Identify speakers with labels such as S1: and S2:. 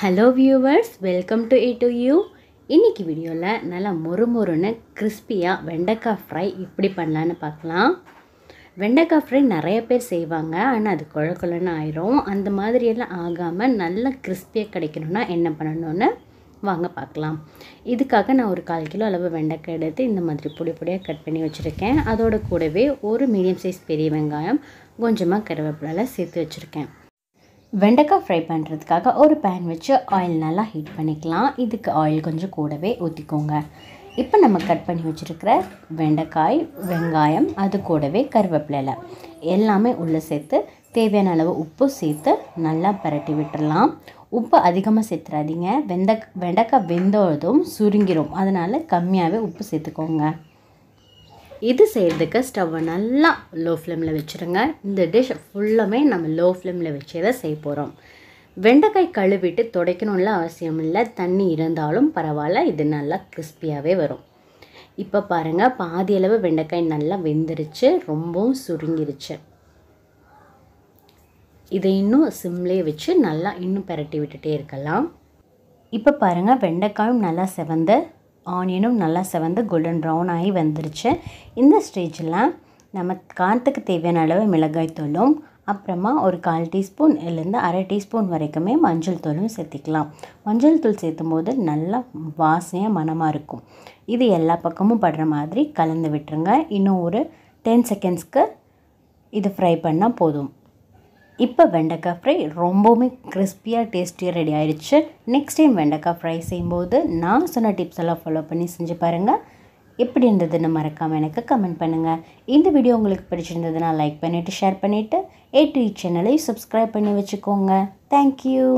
S1: hello viewers welcome to A to you இன்றைக்கி வீடியோவில் நல்லா மொறு மொறுன்னு கிறிஸ்பியாக வெண்டைக்காய் ஃப்ரை இப்படி பண்ணலான்னு பார்க்கலாம் வெண்டைக்காய் ஃப்ரை நிறைய பேர் செய்வாங்க ஆனால் அது குழக்குலன்னு ஆயிரும் அந்த மாதிரியெல்லாம் ஆகாமல் நல்லா கிறிஸ்பியாக கிடைக்கணும்னா என்ன பண்ணணும்னு வாங்க பார்க்கலாம் இதுக்காக நான் ஒரு கால் கிலோ அளவு வெண்டைக்காய் எடுத்து இந்த மாதிரி பொடி பொடியாக கட் பண்ணி வச்சுருக்கேன் அதோட கூடவே ஒரு மீடியம் சைஸ் பெரிய வெங்காயம் கொஞ்சமாக கருவேப்பிலாம் சேர்த்து வச்சுருக்கேன் வெண்டைக்காய் ஃப்ரை பண்ணுறதுக்காக ஒரு பேன் வச்சு ஆயில் நல்லா ஹீட் பண்ணிக்கலாம் இதுக்கு ஆயில் கொஞ்சம் கூடவே ஊற்றிக்கோங்க இப்போ நம்ம கட் பண்ணி வச்சுருக்கிற வெண்டைக்காய் வெங்காயம் அது கூடவே கருவேப்பிலையில் எல்லாமே உள்ளே சேர்த்து தேவையான அளவு உப்பு சேர்த்து நல்லா பரட்டி விட்டுடலாம் உப்பு அதிகமாக சேர்த்துறாதீங்க வெந்த வெண்டைக்காய் வெந்ததும் சுருங்கிடும் அதனால் கம்மியாகவே உப்பு சேர்த்துக்கோங்க இது செய்கிறதுக்கு ஸ்டவ்வை நல்லா லோ ஃப்ளேமில் வச்சுருங்க இந்த டிஷ் ஃபுல்லுமே நம்ம லோ ஃப்ளேமில் வச்சே தான் செய்ய போகிறோம் வெண்டைக்காய் கழுவிட்டு துடைக்கணும்ல அவசியம் இல்லை தண்ணி இருந்தாலும் பரவாயில்ல இது நல்லா கிறிஸ்பியாகவே வரும் இப்போ பாருங்கள் பாதி அளவு வெண்டைக்காய் நல்லா வெந்துருச்சு ரொம்பவும் சுருங்கிருச்சு இதை இன்னும் சிம்லேயே வச்சு நல்லா இன்னும் பரட்டி விட்டுட்டே இருக்கலாம் இப்போ பாருங்கள் வெண்டைக்காயும் நல்லா செவந்து ஆனியனும் நல்லா செவந்து கோல்டன் ப்ரௌன் ஆகி வந்துருச்சு இந்த ஸ்டேஜில் நம்ம காரத்துக்கு தேவையான அளவு மிளகாய் தூளும் அப்புறமா ஒரு கால் டீஸ்பூன் இல்லைருந்து அரை டீஸ்பூன் வரைக்குமே மஞ்சள் தூளும் சேர்த்திக்கலாம் மஞ்சள் தூள் சேர்த்தும் போது நல்லா வாசனையாக மனமாக இருக்கும் இது எல்லா பக்கமும் படுற மாதிரி கலந்து விட்டுருங்க இன்னும் ஒரு டென் செகண்ட்ஸ்க்கு இது ஃப்ரை பண்ணால் போதும் இப்போ வெண்டைக்காய் ஃப்ரை ரொம்பவுமே கிறிஸ்பியாக டேஸ்டியாக ரெடி ஆயிடுச்சு நெக்ஸ்ட் டைம் வெண்டைக்காய் ஃப்ரை செய்யும்போது நான் சொன்ன டிப்ஸ் எல்லாம் ஃபாலோ பண்ணி செஞ்சு பாருங்கள் எப்படி இருந்ததுன்னு மறக்காமல் எனக்கு கமெண்ட் பண்ணுங்கள் இந்த வீடியோ உங்களுக்கு பிடிச்சிருந்ததுன்னா லைக் பண்ணிவிட்டு ஷேர் பண்ணிவிட்டு ஏடி சேனலை சப்ஸ்கிரைப் பண்ணி வச்சுக்கோங்க தேங்க்யூ